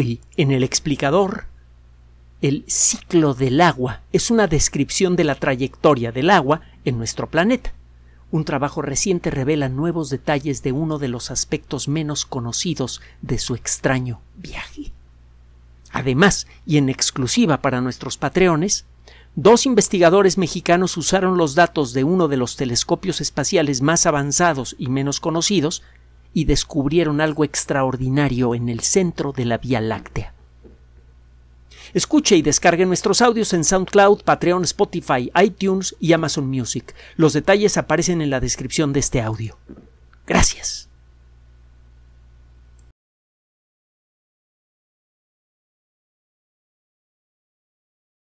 Hoy, en el explicador, el ciclo del agua es una descripción de la trayectoria del agua en nuestro planeta. Un trabajo reciente revela nuevos detalles de uno de los aspectos menos conocidos de su extraño viaje. Además, y en exclusiva para nuestros patreones, dos investigadores mexicanos usaron los datos de uno de los telescopios espaciales más avanzados y menos conocidos y descubrieron algo extraordinario en el centro de la Vía Láctea. Escuche y descargue nuestros audios en SoundCloud, Patreon, Spotify, iTunes y Amazon Music. Los detalles aparecen en la descripción de este audio. Gracias.